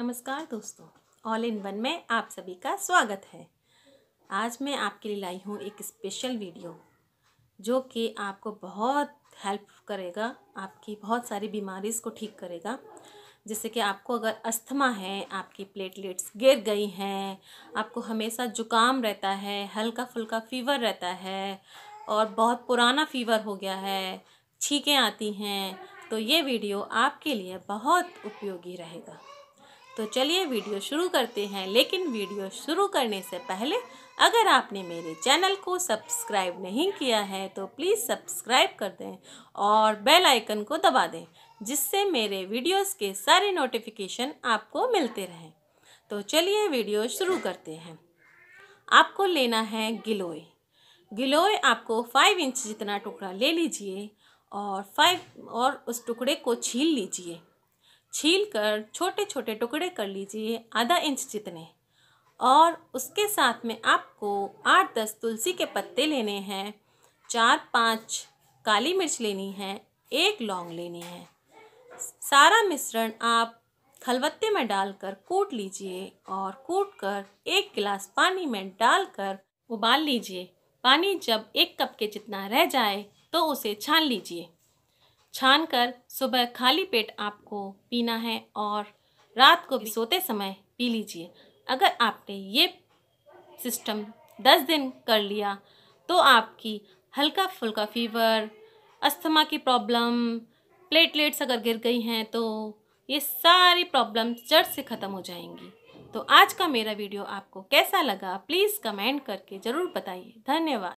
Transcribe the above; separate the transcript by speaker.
Speaker 1: नमस्कार दोस्तों all in one में आप सभी का स्वागत है आज मैं आपके लिए लाई हूँ एक स्पेशल वीडियो जो कि आपको बहुत हेल्प करेगा आपकी बहुत सारी बीमारीज को ठीक करेगा जैसे कि आपको अगर अस्थमा है आपकी प्लेटलेट्स गिर गई हैं आपको हमेशा जुकाम रहता है हल्का फुल्का फीवर रहता है और बहुत पुराना फीवर हो गया है छीकें आती हैं तो ये वीडियो आपके लिए बहुत उपयोगी रहेगा तो चलिए वीडियो शुरू करते हैं लेकिन वीडियो शुरू करने से पहले अगर आपने मेरे चैनल को सब्सक्राइब नहीं किया है तो प्लीज़ सब्सक्राइब कर दें और बेल आइकन को दबा दें जिससे मेरे वीडियोस के सारे नोटिफिकेशन आपको मिलते रहें तो चलिए वीडियो शुरू करते हैं आपको लेना है गिलोय गिलोय आपको फाइव इंच जितना टुकड़ा ले लीजिए और फाइव और उस टुकड़े को छील लीजिए छील कर छोटे छोटे टुकड़े कर लीजिए आधा इंच जितने और उसके साथ में आपको आठ दस तुलसी के पत्ते लेने हैं चार पाँच काली मिर्च लेनी है एक लौंग लेनी है सारा मिश्रण आप खलबत्ते में डालकर कूट लीजिए और कूट कर एक गिलास पानी में डालकर उबाल लीजिए पानी जब एक कप के जितना रह जाए तो उसे छान लीजिए छान कर सुबह खाली पेट आपको पीना है और रात को भी सोते समय पी लीजिए अगर आपने ये सिस्टम दस दिन कर लिया तो आपकी हल्का फुल्का फीवर अस्थमा की प्रॉब्लम प्लेटलेट्स अगर गिर गई हैं तो ये सारी प्रॉब्लम जड़ से ख़त्म हो जाएंगी तो आज का मेरा वीडियो आपको कैसा लगा प्लीज़ कमेंट करके ज़रूर बताइए धन्यवाद